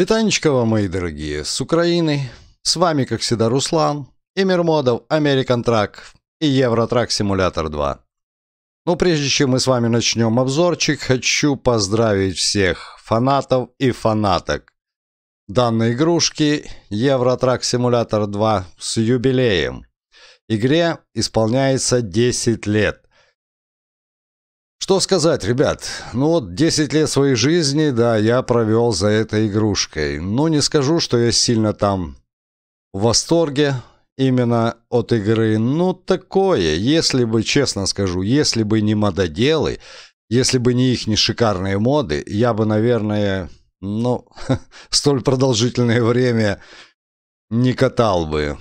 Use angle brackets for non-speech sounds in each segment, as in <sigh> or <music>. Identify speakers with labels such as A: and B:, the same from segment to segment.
A: Витанечка мои дорогие, с Украины. С вами, как всегда, Руслан. И Модов, American Track и Евротрак Симулятор 2. Ну, прежде чем мы с вами начнем обзорчик, хочу поздравить всех фанатов и фанаток данной игрушки Евротрак Симулятор 2 с юбилеем. Игре исполняется 10 лет. Что сказать, ребят? Ну вот 10 лет своей жизни, да, я провел за этой игрушкой. Но ну, не скажу, что я сильно там в восторге именно от игры. Ну такое, если бы, честно скажу, если бы не мододелы, если бы не их не шикарные моды, я бы, наверное, ну, <laughs> столь продолжительное время не катал бы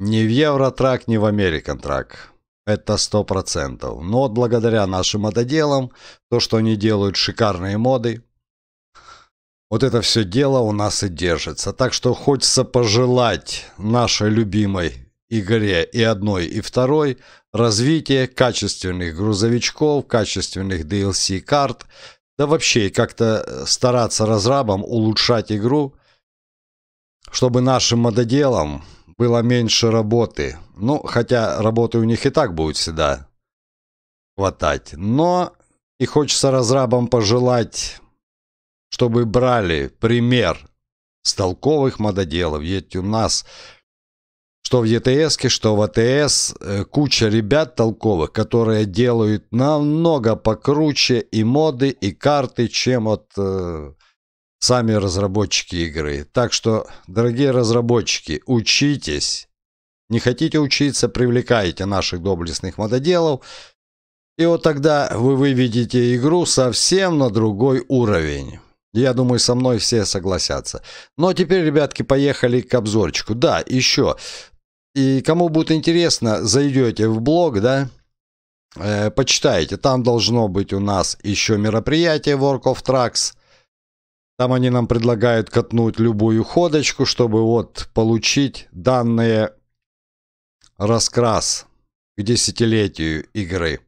A: ни в Евротрак, ни в Американ-трак. Это сто процентов. Но вот благодаря нашим мододелам, то, что они делают шикарные моды, вот это все дело у нас и держится. Так что хочется пожелать нашей любимой игре и одной, и второй развития качественных грузовичков, качественных DLC-карт, да вообще как-то э, стараться разрабам улучшать игру, чтобы нашим мододелам было меньше работы. Ну, хотя работы у них и так будет всегда хватать. Но и хочется разрабам пожелать, чтобы брали пример с толковых мододелов. Ведь у нас что в ЕТСке, что в АТС э, куча ребят толковых, которые делают намного покруче и моды, и карты, чем вот э, сами разработчики игры. Так что, дорогие разработчики, учитесь. Не хотите учиться, привлекайте наших доблестных мододелов, и вот тогда вы выведете игру совсем на другой уровень. Я думаю, со мной все согласятся. Но ну, а теперь, ребятки, поехали к обзорчику. Да, еще. И кому будет интересно, зайдете в блог, да, э, почитайте. Там должно быть у нас еще мероприятие Work of Tracks – там они нам предлагают катнуть любую ходочку, чтобы вот получить данные раскрас к десятилетию игры.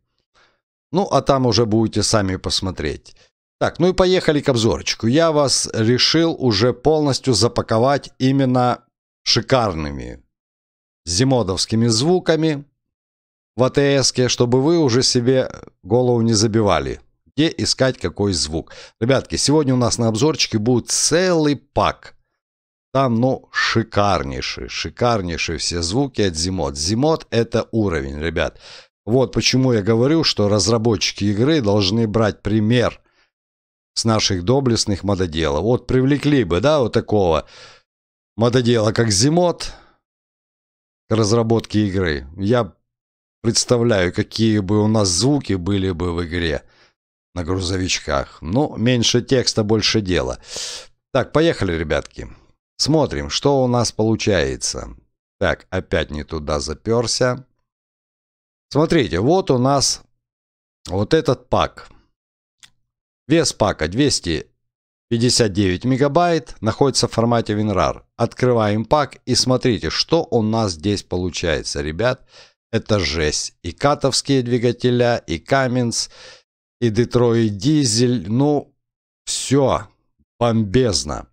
A: Ну, а там уже будете сами посмотреть. Так, ну и поехали к обзорчику. Я вас решил уже полностью запаковать именно шикарными зимодовскими звуками в атс чтобы вы уже себе голову не забивали где искать какой звук. Ребятки, сегодня у нас на обзорчике будет целый пак. Там, ну, шикарнейшие, шикарнейшие все звуки от Зимот. Зимот — это уровень, ребят. Вот почему я говорю, что разработчики игры должны брать пример с наших доблестных мододелов. Вот привлекли бы, да, вот такого мододела, как Зимот, к разработке игры. Я представляю, какие бы у нас звуки были бы в игре на грузовичках. Ну, меньше текста, больше дела. Так, поехали, ребятки. Смотрим, что у нас получается. Так, опять не туда заперся. Смотрите, вот у нас вот этот пак. Вес пака 259 мегабайт, находится в формате WinRAR. Открываем пак и смотрите, что у нас здесь получается, ребят. Это жесть. И катовские двигателя, и Каменс, и Детройт Дизель, ну, все бомбезно.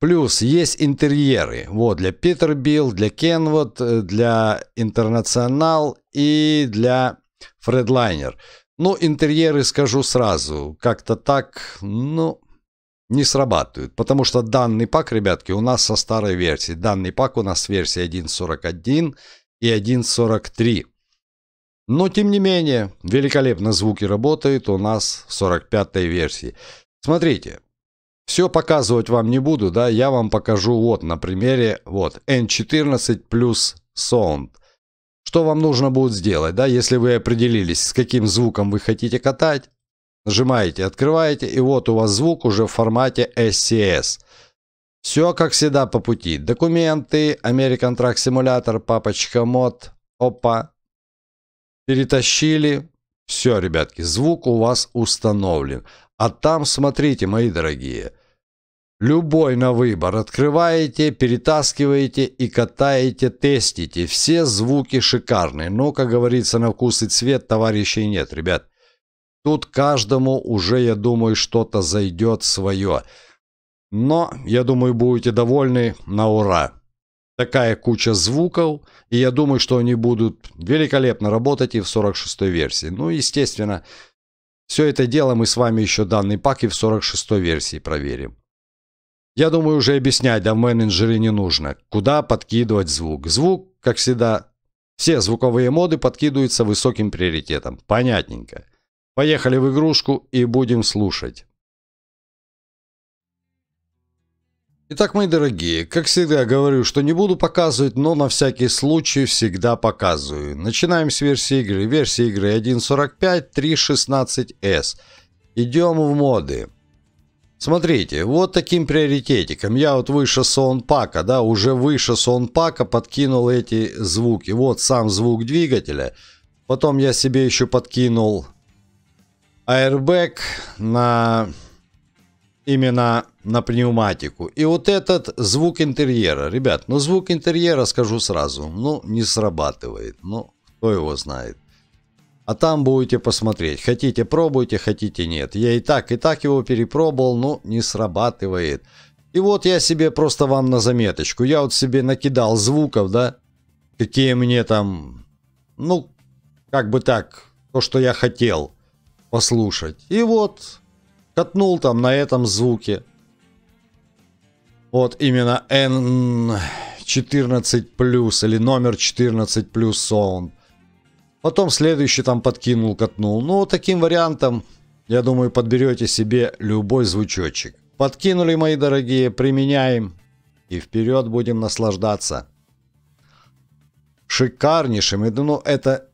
A: Плюс есть интерьеры. Вот, для Питербилл, для Кенвот, э, для Интернационал и для Фредлайнер. Ну, интерьеры скажу сразу, как-то так, ну, не срабатывают. Потому что данный пак, ребятки, у нас со старой версии. Данный пак у нас с версии 1.41 и 1.43. Но, тем не менее, великолепно звуки работают у нас в 45-й версии. Смотрите, все показывать вам не буду, да, я вам покажу вот на примере, вот, N14 плюс Sound. Что вам нужно будет сделать, да, если вы определились, с каким звуком вы хотите катать, нажимаете, открываете, и вот у вас звук уже в формате SCS. Все, как всегда, по пути. Документы, American Track Simulator, папочка мод, опа, Перетащили. Все, ребятки, звук у вас установлен. А там, смотрите, мои дорогие, любой на выбор. Открываете, перетаскиваете и катаете, тестите. Все звуки шикарные, но, как говорится, на вкус и цвет товарищей нет, ребят. Тут каждому уже, я думаю, что-то зайдет свое. Но, я думаю, будете довольны на ура. Такая куча звуков, и я думаю, что они будут великолепно работать и в 46-й версии. Ну, естественно, все это дело мы с вами еще данный пак и в 46-й версии проверим. Я думаю, уже объяснять, да в менеджере не нужно, куда подкидывать звук. Звук, как всегда, все звуковые моды подкидываются высоким приоритетом. Понятненько. Поехали в игрушку и будем слушать. Итак, мои дорогие, как всегда говорю, что не буду показывать, но на всякий случай всегда показываю. Начинаем с версии игры. Версия игры 1.45 3.16s. Идем в моды. Смотрите, вот таким приоритетиком. Я вот выше сонпака, да, уже выше сонпака подкинул эти звуки. Вот сам звук двигателя. Потом я себе еще подкинул airbag на именно на пневматику. И вот этот звук интерьера, ребят, ну звук интерьера, скажу сразу, ну не срабатывает, ну кто его знает. А там будете посмотреть, хотите пробуйте, хотите нет. Я и так, и так его перепробовал, но не срабатывает. И вот я себе просто вам на заметочку, я вот себе накидал звуков, да, какие мне там, ну, как бы так, то, что я хотел послушать. И вот, катнул там на этом звуке. Вот именно N14+, или номер 14+, sound. Потом следующий там подкинул, катнул. Ну, таким вариантом, я думаю, подберете себе любой звучочек. Подкинули, мои дорогие, применяем. И вперед будем наслаждаться. Шикарнейшим, ну, это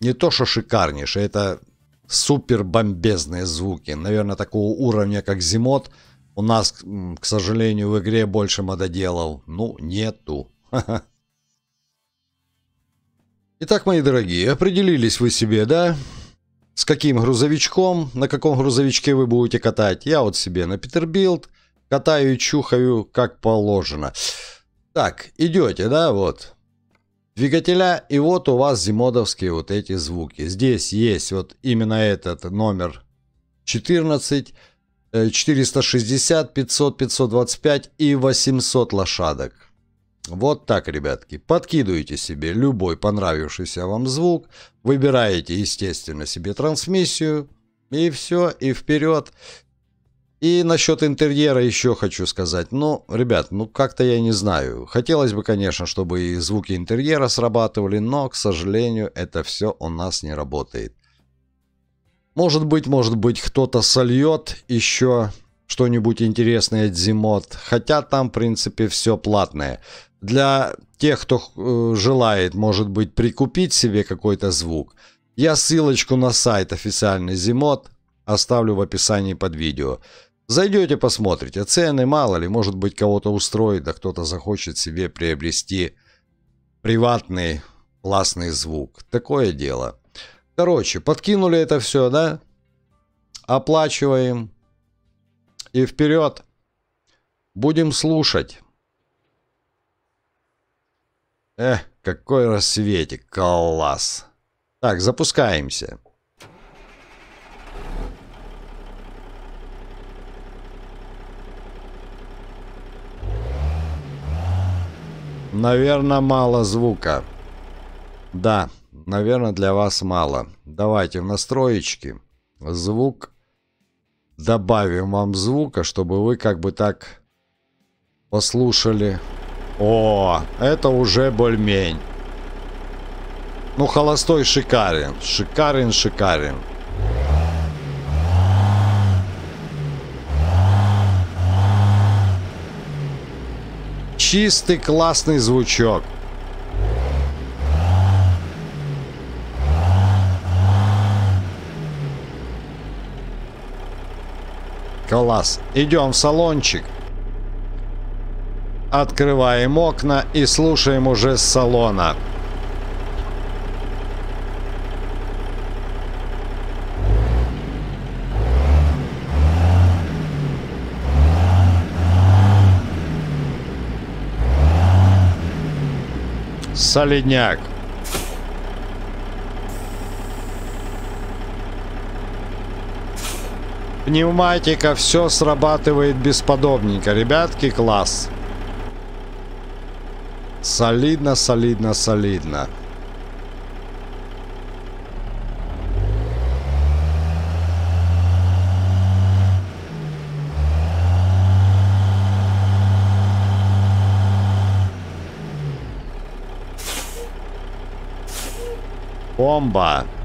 A: не то, что шикарнейшее, это супер бомбезные звуки. Наверное, такого уровня, как Зимот – у нас, к сожалению, в игре больше мододелов. Ну, нету. <laughs> Итак, мои дорогие, определились вы себе, да? С каким грузовичком, на каком грузовичке вы будете катать? Я вот себе на Питербилд катаю и чухаю, как положено. Так, идете, да, вот. Двигателя, и вот у вас зимодовские вот эти звуки. Здесь есть вот именно этот номер 14. 460, 500, 525 и 800 лошадок. Вот так, ребятки. Подкидываете себе любой понравившийся вам звук, выбираете, естественно, себе трансмиссию, и все, и вперед. И насчет интерьера еще хочу сказать. Ну, ребят, ну как-то я не знаю. Хотелось бы, конечно, чтобы и звуки интерьера срабатывали, но, к сожалению, это все у нас не работает. Может быть, может быть, кто-то сольет еще что-нибудь интересное от Зимот. хотя там, в принципе, все платное. Для тех, кто э, желает, может быть, прикупить себе какой-то звук, я ссылочку на сайт официальный Зимот оставлю в описании под видео. Зайдете, посмотрите. Цены мало ли, может быть, кого-то устроит, да кто-то захочет себе приобрести приватный классный звук. Такое дело. Короче, подкинули это все, да? Оплачиваем. И вперед. Будем слушать. Эх, какой рассветик, класс. Так, запускаемся. Наверное, мало звука. Да наверное, для вас мало. Давайте в настроечки. Звук. Добавим вам звука, чтобы вы как бы так послушали. О, это уже больмень. Ну, холостой шикарен. Шикарен, шикарен. Чистый классный звучок. Класс. Идем в салончик. Открываем окна и слушаем уже с салона. Солидняк. Пневматика все срабатывает бесподобненько. Ребятки, класс. Солидно, солидно, солидно. Бомба! Бомба!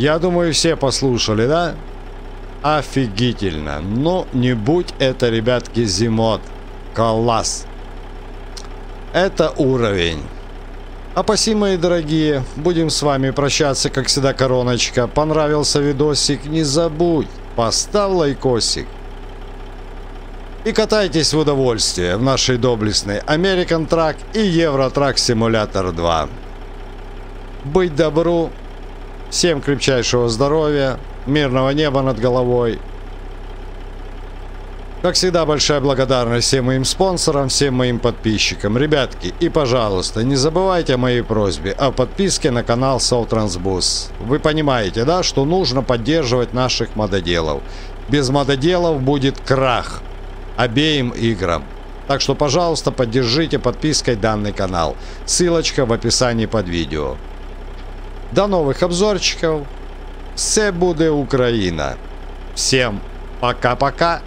A: Я думаю, все послушали, да? Офигительно. Ну, не будь это, ребятки, зимот. Класс. Это уровень. А паси, дорогие, будем с вами прощаться, как всегда, короночка. Понравился видосик? Не забудь, поставь лайкосик. И катайтесь в удовольствие в нашей доблестной American Track и Euro Truck Simulator 2. Быть добру, Всем крепчайшего здоровья, мирного неба над головой. Как всегда, большая благодарность всем моим спонсорам, всем моим подписчикам. Ребятки, и пожалуйста, не забывайте о моей просьбе о подписке на канал Солтрансбус. Вы понимаете, да, что нужно поддерживать наших мододелов. Без мододелов будет крах обеим играм. Так что, пожалуйста, поддержите подпиской данный канал. Ссылочка в описании под видео. До новых обзорчиков. Все будет Украина. Всем пока-пока.